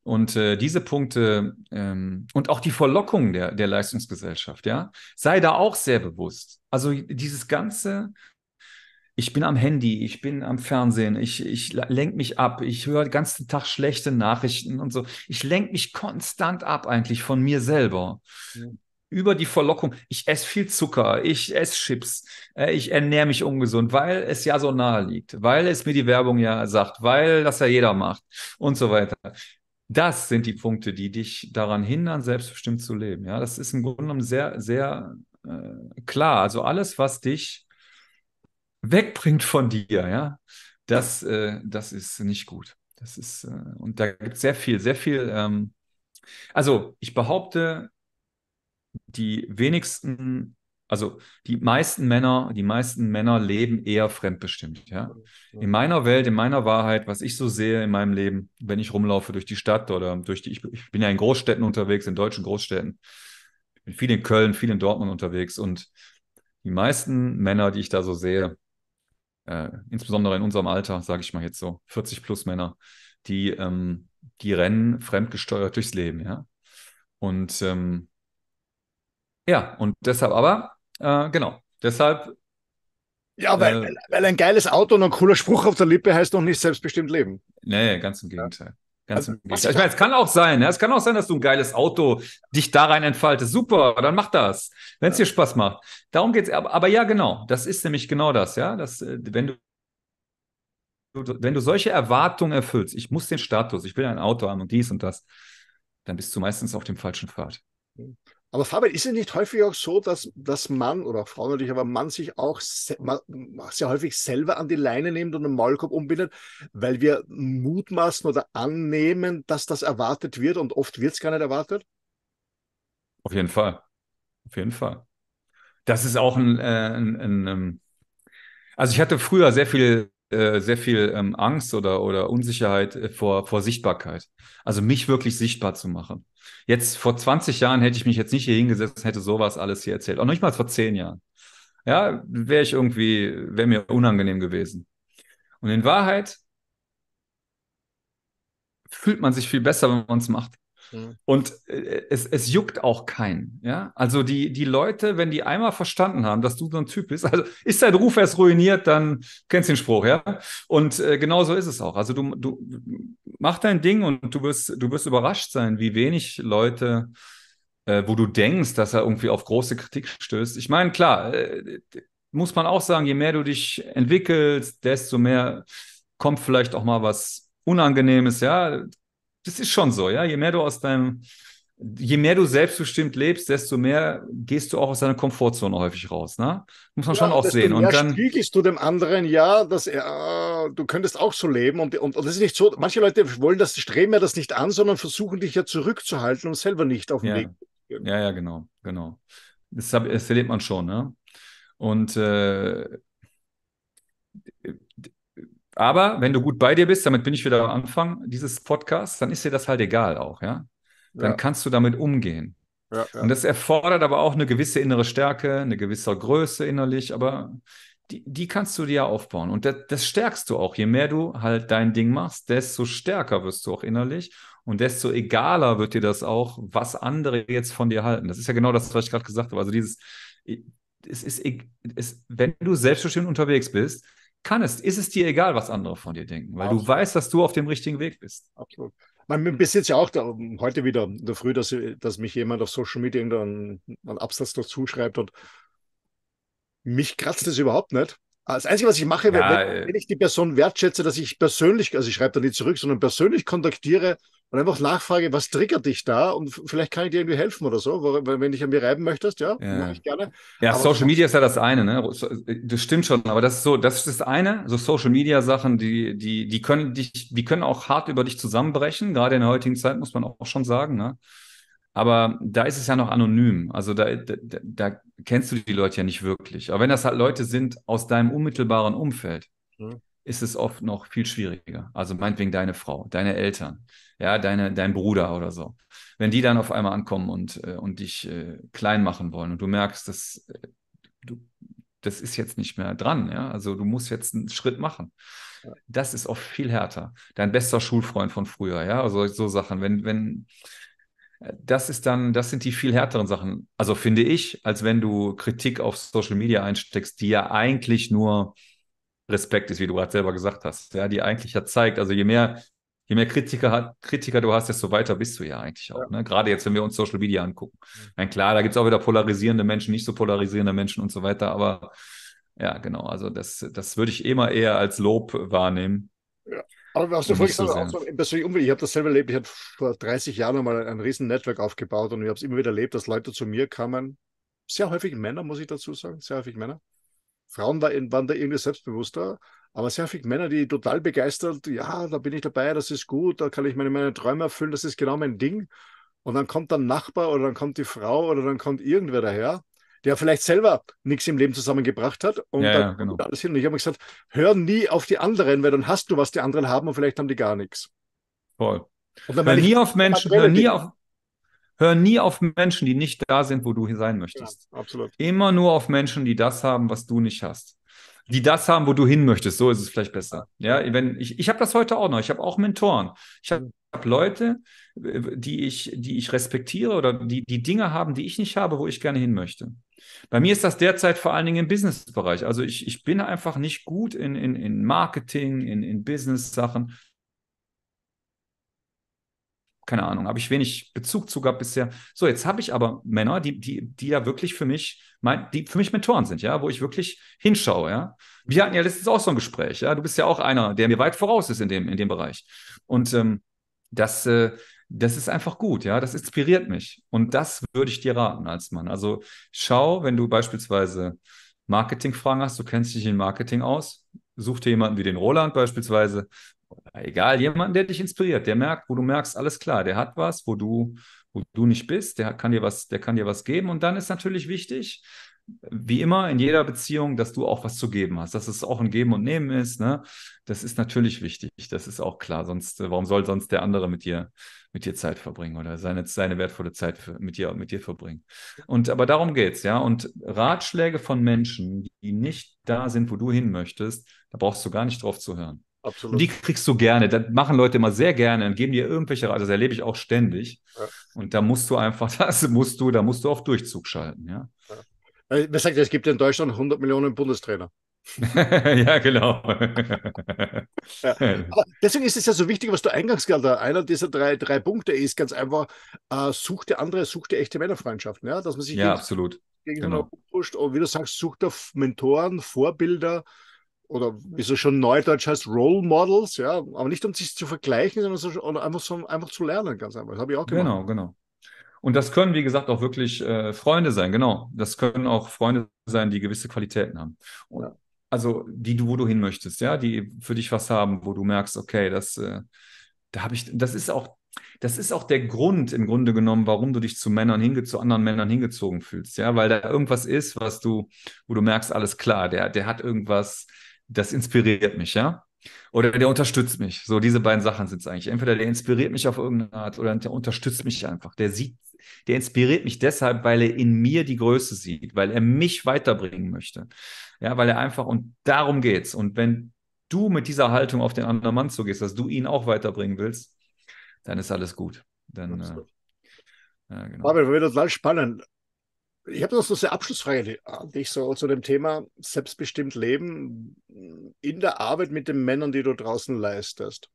Und äh, diese Punkte ähm, und auch die Verlockung der, der Leistungsgesellschaft, ja, sei da auch sehr bewusst. Also dieses ganze, ich bin am Handy, ich bin am Fernsehen, ich, ich lenke mich ab, ich höre den ganzen Tag schlechte Nachrichten und so. Ich lenke mich konstant ab eigentlich von mir selber. Mhm über die Verlockung, ich esse viel Zucker, ich esse Chips, äh, ich ernähre mich ungesund, weil es ja so nahe liegt, weil es mir die Werbung ja sagt, weil das ja jeder macht und so weiter das sind die Punkte, die dich daran hindern, selbstbestimmt zu leben. Ja, das ist im Grunde genommen sehr, sehr äh, klar. Also alles, was dich wegbringt von dir, ja, das, äh, das ist nicht gut. Das ist, äh, und da gibt es sehr viel, sehr viel. Ähm, also, ich behaupte, die wenigsten also die meisten Männer, die meisten Männer leben eher fremdbestimmt. Ja? In meiner Welt, in meiner Wahrheit, was ich so sehe in meinem Leben, wenn ich rumlaufe durch die Stadt oder durch die, ich, ich bin ja in Großstädten unterwegs, in deutschen Großstädten, ich bin viel in Köln, viel in Dortmund unterwegs und die meisten Männer, die ich da so sehe, äh, insbesondere in unserem Alter, sage ich mal jetzt so, 40 plus Männer, die, ähm, die rennen fremdgesteuert durchs Leben, ja. Und ähm, ja, und deshalb aber, äh, genau, deshalb. Ja, weil, äh, weil ein geiles Auto und ein cooler Spruch auf der Lippe heißt noch nicht selbstbestimmt leben. Nee, ganz im Gegenteil. Ganz also, im Gegenteil. Ich meine, es kann auch sein, ja? es kann auch sein, dass du ein geiles Auto dich da rein entfaltest. Super, dann mach das, wenn es dir Spaß macht. Darum geht's. Aber, aber ja, genau, das ist nämlich genau das, ja, dass äh, wenn du wenn du solche Erwartungen erfüllst, ich muss den Status, ich will ein Auto haben und dies und das, dann bist du meistens auf dem falschen Pfad. Hm. Aber Fabian, ist es nicht häufig auch so, dass, dass Mann oder auch Frau natürlich, aber Mann sich auch se sehr häufig selber an die Leine nimmt und einen Maulkorb umbindet, weil wir mutmaßen oder annehmen, dass das erwartet wird und oft wird es gar nicht erwartet? Auf jeden Fall. Auf jeden Fall. Das ist auch ein, äh, ein, ein, ein ähm, also ich hatte früher sehr viel äh, sehr viel ähm, Angst oder, oder Unsicherheit äh, vor, vor Sichtbarkeit. Also mich wirklich sichtbar zu machen. Jetzt vor 20 Jahren hätte ich mich jetzt nicht hier hingesetzt, und hätte sowas alles hier erzählt. Auch nicht mal vor 10 Jahren. Ja, wäre ich irgendwie, wäre mir unangenehm gewesen. Und in Wahrheit fühlt man sich viel besser, wenn man es macht. Mhm. Und äh, es, es juckt auch keinen. Ja? Also die, die Leute, wenn die einmal verstanden haben, dass du so ein Typ bist, <laughs> also ist dein Ruf erst ruiniert, dann kennst du den Spruch, ja. Und äh, genau so ist es auch. Also du, du mach dein Ding und du wirst, du wirst überrascht sein, wie wenig Leute äh, wo du denkst, dass er irgendwie auf große Kritik stößt. Ich meine, klar, äh, muss man auch sagen, je mehr du dich entwickelst, desto mehr kommt vielleicht auch mal was Unangenehmes, ja das ist schon so, ja. Je mehr du aus deinem, je mehr du selbstbestimmt lebst, desto mehr gehst du auch aus deiner Komfortzone häufig raus. Ne? Muss man ja, schon auch sehen. Und dann spiegelst du dem anderen ja, dass er, ah, du könntest auch so leben. Und, und, und das ist nicht so. Manche Leute wollen das, streben ja das nicht an, sondern versuchen dich ja zurückzuhalten und selber nicht auf den ja. Weg. Ja, ja, genau, genau. Das, das erlebt man schon. Ne? Und äh, aber wenn du gut bei dir bist, damit bin ich wieder am Anfang dieses Podcasts, dann ist dir das halt egal auch, ja. Dann ja. kannst du damit umgehen. Ja, ja. Und das erfordert aber auch eine gewisse innere Stärke, eine gewisse Größe innerlich, aber die, die kannst du dir ja aufbauen. Und das, das stärkst du auch. Je mehr du halt dein Ding machst, desto stärker wirst du auch innerlich und desto egaler wird dir das auch, was andere jetzt von dir halten. Das ist ja genau das, was ich gerade gesagt habe. Also dieses, es ist, es, wenn du selbstbestimmt unterwegs bist, kann es, ist es dir egal, was andere von dir denken, weil Absolut. du weißt, dass du auf dem richtigen Weg bist. Absolut. Man hm. bis jetzt ja auch da, heute wieder in der Früh, dass, dass mich jemand auf Social Media einen, einen Absatz dazu schreibt und mich kratzt es überhaupt nicht. Das Einzige, was ich mache, ja, wenn, äh, wenn, ich die Person wertschätze, dass ich persönlich, also ich schreibe da nicht zurück, sondern persönlich kontaktiere und einfach nachfrage, was triggert dich da und vielleicht kann ich dir irgendwie helfen oder so, wenn dich an mir reiben möchtest, ja, ja. mache ich gerne. Ja, aber Social Media ist ja das äh, eine, ne? Äh, das stimmt schon, aber das ist so, das ist das eine, so Social Media Sachen, die, die, die können dich, die können auch hart über dich zusammenbrechen, gerade in der heutigen Zeit, muss man auch schon sagen, ne? aber da ist es ja noch anonym. Also da, da, da, kennst du die Leute ja nicht wirklich. Aber wenn das halt Leute sind aus deinem unmittelbaren Umfeld, mhm. ist es oft noch viel schwieriger. Also meinetwegen deine Frau, deine Eltern, ja, deine, dein Bruder oder so. Wenn die dann auf einmal ankommen und, äh, und dich äh, klein machen wollen und du merkst, dass äh, du, das ist jetzt nicht mehr dran, ja. Also du musst jetzt einen Schritt machen. Das ist oft viel härter. Dein bester Schulfreund von früher, ja. Also so Sachen, wenn, wenn, das ist dann, das sind die viel härteren Sachen. Also finde ich, als wenn du Kritik auf Social Media einsteckst, die ja eigentlich nur Respekt ist, wie du gerade selber gesagt hast, ja, die eigentlich ja zeigt, also je mehr, je mehr Kritiker, hat, Kritiker du hast, desto weiter bist du ja eigentlich auch. Ne? Gerade jetzt, wenn wir uns Social Media angucken. Ja, klar, da gibt es auch wieder polarisierende Menschen, nicht so polarisierende Menschen und so weiter, aber ja, genau, also das, das würde ich immer eher als Lob wahrnehmen. Aber was du vorhin gesagt hast, ich habe das selber erlebt. Ich habe vor 30 Jahren mal ein riesen Netzwerk aufgebaut und ich habe es immer wieder erlebt, dass Leute zu mir kamen. Sehr häufig Männer, muss ich dazu sagen, sehr häufig Männer. Frauen waren da irgendwie selbstbewusster, aber sehr häufig Männer, die total begeistert, ja, da bin ich dabei, das ist gut, da kann ich meine, meine Träume erfüllen, das ist genau mein Ding. Und dann kommt der Nachbar oder dann kommt die Frau oder dann kommt irgendwer daher der vielleicht selber nichts im Leben zusammengebracht hat und ja, dann ja, genau. alles hin. Und ich habe gesagt, hör nie auf die anderen, weil dann hast du, was die anderen haben und vielleicht haben die gar nichts. Voll. Hör nie auf Menschen, hör nie auf, hör nie auf Menschen, die nicht da sind, wo du hier sein möchtest. Ja, absolut. Immer nur auf Menschen, die das haben, was du nicht hast die das haben, wo du hin möchtest. So ist es vielleicht besser. Ja, wenn ich, ich habe das heute auch noch. Ich habe auch Mentoren. Ich habe mhm. hab Leute, äh, die ich, die ich respektiere oder die, die Dinge haben, die ich nicht habe, wo ich gerne hin möchte. Bei mir ist das derzeit vor allen Dingen im Business-Bereich. Also ich, ich bin einfach nicht gut in, in, in Marketing, in, in Business-Sachen. Keine Ahnung, habe ich wenig Bezug zu gehabt bisher. So, jetzt habe ich aber Männer, die, die, die ja wirklich für mich, mein, die für mich Mentoren sind, ja, wo ich wirklich hinschaue, ja. Wir hatten ja letztens auch so ein Gespräch, ja. Du bist ja auch einer, der mir weit voraus ist in dem, in dem Bereich. Und ähm, das, äh, das ist einfach gut, ja, das inspiriert mich. Und das würde ich dir raten als Mann. Also schau, wenn du beispielsweise Marketingfragen hast, du kennst dich in Marketing aus, such dir jemanden wie den Roland beispielsweise, egal, jemanden, der dich inspiriert, der merkt, wo du merkst, alles klar, der hat was, wo du, wo du nicht bist, der kann dir was, der kann dir was geben. Und dann ist natürlich wichtig, wie immer in jeder Beziehung, dass du auch was zu geben hast, dass es auch ein Geben und Nehmen ist. Ne? Das ist natürlich wichtig, das ist auch klar. Sonst, warum soll sonst der andere mit dir mit dir Zeit verbringen oder seine, seine wertvolle Zeit für, mit, dir, mit dir verbringen. Und aber darum geht's, ja. Und Ratschläge von Menschen, die nicht da sind, wo du hin möchtest, da brauchst du gar nicht drauf zu hören. Absolut. Und die kriegst du gerne. Das machen Leute immer sehr gerne und geben dir irgendwelche Ratschläge. Das erlebe ich auch ständig. Ja. Und da musst du einfach, <laughs> das musst du, da musst du auf Durchzug schalten, ja. ja. Man äh, sagt, es gibt in Deutschland 100 Millionen Bundestrainer. <laughs> ja, genau. ja. <laughs> deswegen ist es ja so wichtig, was du eingangs gesagt hast. Einer dieser drei, drei Punkte ist ganz einfach, äh, such dir andere, such dir echte Männerfreundschaften. Ja, dass man sich ja, absolut. genau. pusht. Und wie du sagst, such dir Mentoren, Vorbilder oder wie es so schon neudeutsch heißt, Role Models. Ja, aber nicht um sich zu vergleichen, sondern so, einfach, so, einfach zu lernen, ganz einfach. Das habe ich auch gemacht. Genau, genau. Und das können, wie gesagt, auch wirklich äh, Freunde sein, genau. Das können auch Freunde sein, die gewisse Qualitäten haben. Und, ja also die du, wo du hin möchtest, ja, die für dich was haben, wo du merkst, okay, das, äh, da habe ich, das ist auch, das ist auch der Grund im Grunde genommen, warum du dich zu Männern hinge zu anderen Männern hingezogen fühlst, ja, weil da irgendwas ist, was du, wo du merkst, alles klar, der, der hat irgendwas, das inspiriert mich, ja. Oder der unterstützt mich. So, diese beiden Sachen sind es eigentlich. Entweder der inspiriert mich auf irgendeine Art oder der unterstützt mich einfach. Der sieht, der inspiriert mich deshalb, weil er in mir die Größe sieht, weil er mich weiterbringen möchte. Ja, weil er einfach, und darum geht's. Und wenn du mit dieser Haltung auf den anderen Mann zugehst, dass du ihn auch weiterbringen willst, dann ist alles gut. Dann, äh, Absolut. äh, ja, genau. Aber wieder total spannend. Ich habe noch so eine Abschlussfrage an dich so zu dem Thema selbstbestimmt leben in der Arbeit mit den Männern, die du draußen leistest.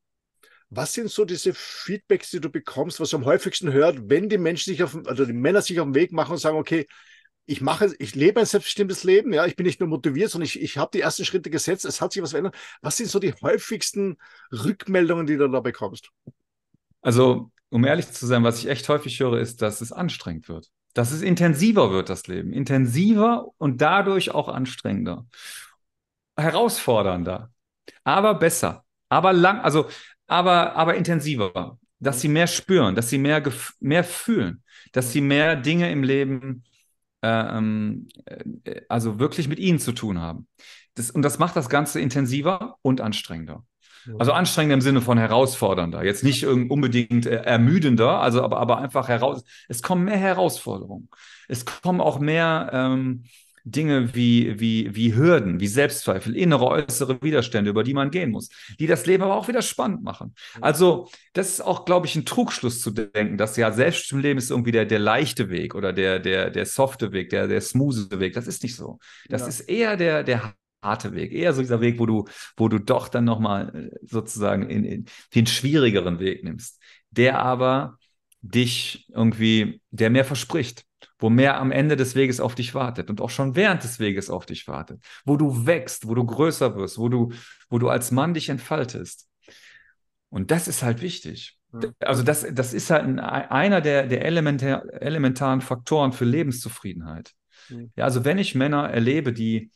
Was sind so diese Feedbacks, die du bekommst, was du am häufigsten hört, wenn die Menschen sich auf, also die Männer sich auf den Weg machen und sagen, okay, ich mache, ich lebe ein selbstbestimmtes Leben, ja, ich bin nicht nur motiviert, sondern ich, ich habe die ersten Schritte gesetzt, es hat sich was verändert. Was sind so die häufigsten Rückmeldungen, die du da bekommst? Also, um ehrlich zu sein, was ich echt häufig höre, ist, dass es anstrengend wird. Dass es intensiver wird, das Leben. Intensiver und dadurch auch anstrengender. Herausfordernder. Aber besser. Aber lang, also, aber, aber intensiver. Dass sie mehr spüren, dass sie mehr, mehr fühlen, dass sie mehr Dinge im Leben ähm, äh, also wirklich mit ihnen zu tun haben. Das, und das macht das Ganze intensiver und anstrengender. Also anstrengender im Sinne von herausfordernder, jetzt nicht unbedingt äh, ermüdender, also aber, aber einfach heraus. Es kommen mehr Herausforderungen. Es kommen auch mehr ähm, Dinge wie, wie, wie Hürden, wie Selbstzweifel, innere, äußere Widerstände, über die man gehen muss, die das Leben aber auch wieder spannend machen. Mhm. Also, das ist auch, glaube ich, ein Trugschluss zu denken, dass ja selbstbestimmtes Leben ist irgendwie der, der leichte Weg oder der, der, der softe Weg, der, der smooth Weg. Das ist nicht so. Das ja. ist eher der, der harte Weg, eher so dieser Weg, wo du, wo du doch dann nochmal äh, sozusagen in, in den schwierigeren Weg nimmst, der aber dich irgendwie, der mehr verspricht wo mehr am Ende des Weges auf dich wartet und auch schon während des Weges auf dich wartet, wo du wächst, wo du größer wirst, wo du, wo du als Mann dich entfaltest. Und das ist halt wichtig. Hm. Also das, das ist halt ein, einer der, der elementar, elementaren Faktoren für Lebenszufriedenheit. Hm. Ja, also wenn ich Männer erlebe, die,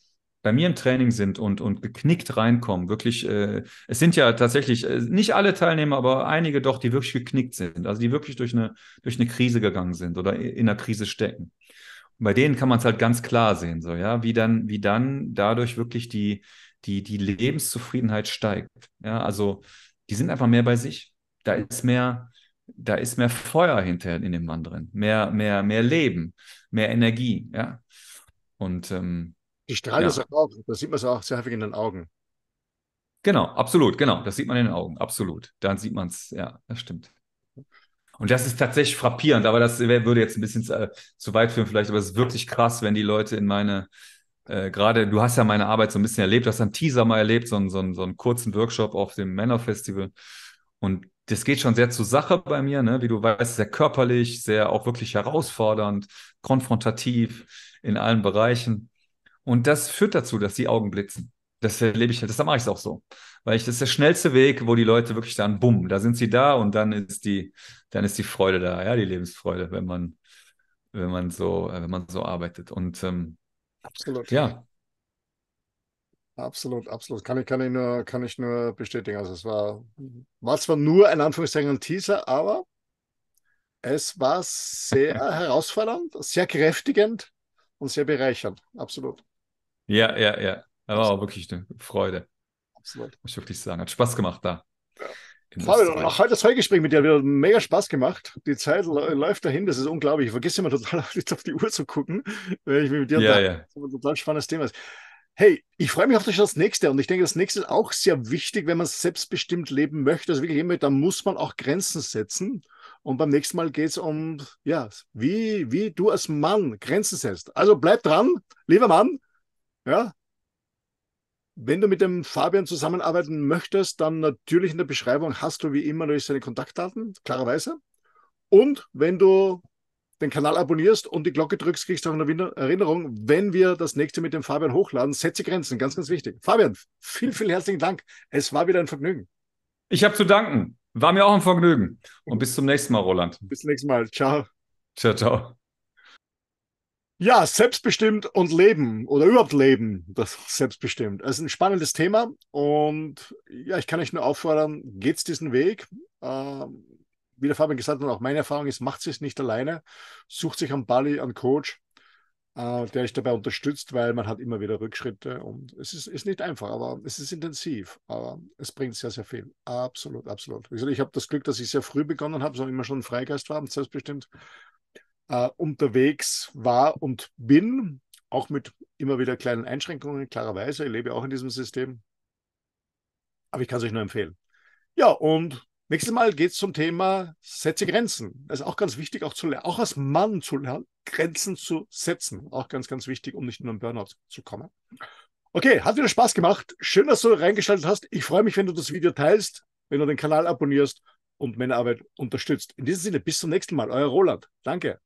bei mir im Training sind und, und geknickt reinkommen, wirklich, äh, es sind ja tatsächlich äh, nicht alle Teilnehmer, aber einige doch, die wirklich geknickt sind, also die wirklich durch eine, durch eine Krise gegangen sind oder in einer Krise stecken. Und bei denen kann man es halt ganz klar sehen, so, ja, wie dann, wie dann dadurch wirklich die, die, die Lebenszufriedenheit steigt. Ja, also die sind einfach mehr bei sich. Da ist mehr, da ist mehr Feuer hinterher in dem Mann drin, mehr, mehr, mehr Leben, mehr Energie, ja. Und ähm, die strahlen ja. auch, da sieht man es auch sehr häufig in den Augen. Genau, absolut, genau. Das sieht man in den Augen, absolut. Dann sieht man es, ja, das stimmt. Und das ist tatsächlich frappierend, aber das würde jetzt ein bisschen äh, zu weit führen vielleicht, aber es ist wirklich krass, wenn die Leute in meine, äh, gerade, du hast ja meine Arbeit so ein bisschen erlebt, du hast einen Teaser mal erlebt, so, einen, so, einen, so einen kurzen Workshop auf dem Männerfestival. Und das geht schon sehr zur Sache bei mir, ne? wie du weißt, sehr körperlich, sehr auch wirklich herausfordernd, konfrontativ in allen Bereichen. Und das führt dazu, dass die Augen blitzen. Das erlebe ich, halt, das mache ich auch so. Weil ich, das ist der schnellste Weg, wo die Leute wirklich dann, bumm, da sind sie da und dann ist die, dann ist die Freude da, ja, die Lebensfreude, wenn man, wenn man so, äh, wenn man so arbeitet. Und ähm, absolut. ja. Absolut, absolut. Kann ich, kann ich, nur, kann ich nur bestätigen. Also es war, war zwar nur ein Anführungszeichen ein Teaser, aber es war sehr <laughs> herausfordernd, sehr kräftigend und sehr bereichernd. Absolut. Ja, ja, ja. Aber Absolut. auch wirklich eine Freude. Absolut. Muss ich wirklich sagen. Hat Spaß gemacht da. Ja. Fabian, auch heute das Heugespräch mit dir hat wieder mega Spaß gemacht. Die Zeit läuft dahin, das ist unglaublich. Ich vergesse immer total <laughs> auf die Uhr zu gucken, wenn ich mit dir ja, da, ja. Das ist ein total spannendes Thema ist. Hey, ich freue mich auf das nächste und ich denke, das nächste ist auch sehr wichtig, wenn man selbstbestimmt leben möchte. Also wirklich immer, da muss man auch Grenzen setzen. Und beim nächsten Mal geht es um, ja, wie, wie du als Mann Grenzen setzt. Also bleib dran, lieber Mann, ja. Wenn du mit dem Fabian zusammenarbeiten möchtest, dann natürlich in der Beschreibung hast du wie immer natürlich seine Kontaktdaten, klarerweise. Und wenn du den Kanal abonnierst und die Glocke drückst, kriegst du auch eine Erinnerung, wenn wir das nächste mit dem Fabian hochladen. Setze Grenzen, ganz, ganz wichtig. Fabian, vielen, vielen herzlichen Dank. Es war wieder ein Vergnügen. Ich habe zu danken. War mir auch ein Vergnügen. Und bis zum nächsten Mal, Roland. Bis zum nächsten Mal. Ciao. Ciao, ciao. Ja, selbstbestimmt und leben oder überhaupt leben, das selbstbestimmt. Es ist ein spannendes Thema und ja, ich kann euch nur auffordern, geht's diesen Weg. Ähm, wie der Fabian gesagt hat, auch meine Erfahrung ist, macht es nicht alleine, sucht sich am Bali einen Coach, äh, der euch dabei unterstützt, weil man hat immer wieder Rückschritte und es ist, ist nicht einfach, aber es ist intensiv, aber es bringt sehr, sehr viel. Absolut, absolut. Ich habe das Glück, dass ich sehr früh begonnen habe, sondern immer schon Freigeist war, und selbstbestimmt äh, unterwegs war und bin, auch mit immer wieder kleinen Einschränkungen, klarerweise. Ich lebe auch in diesem System. Aber ich kann es euch nur empfehlen. Ja, und nächstes Mal geht es zum Thema Setze Grenzen. Das ist auch ganz wichtig, auch, zu auch als Mann zu lernen, Grenzen zu setzen. Auch ganz, ganz wichtig, um nicht in einen Burnout zu kommen. Okay, hat wieder Spaß gemacht. Schön, dass du reingeschaltet hast. Ich freue mich, wenn du das Video teilst, wenn du den Kanal abonnierst und meine Arbeit unterstützt. In diesem Sinne, bis zum nächsten Mal. Euer Roland. Danke.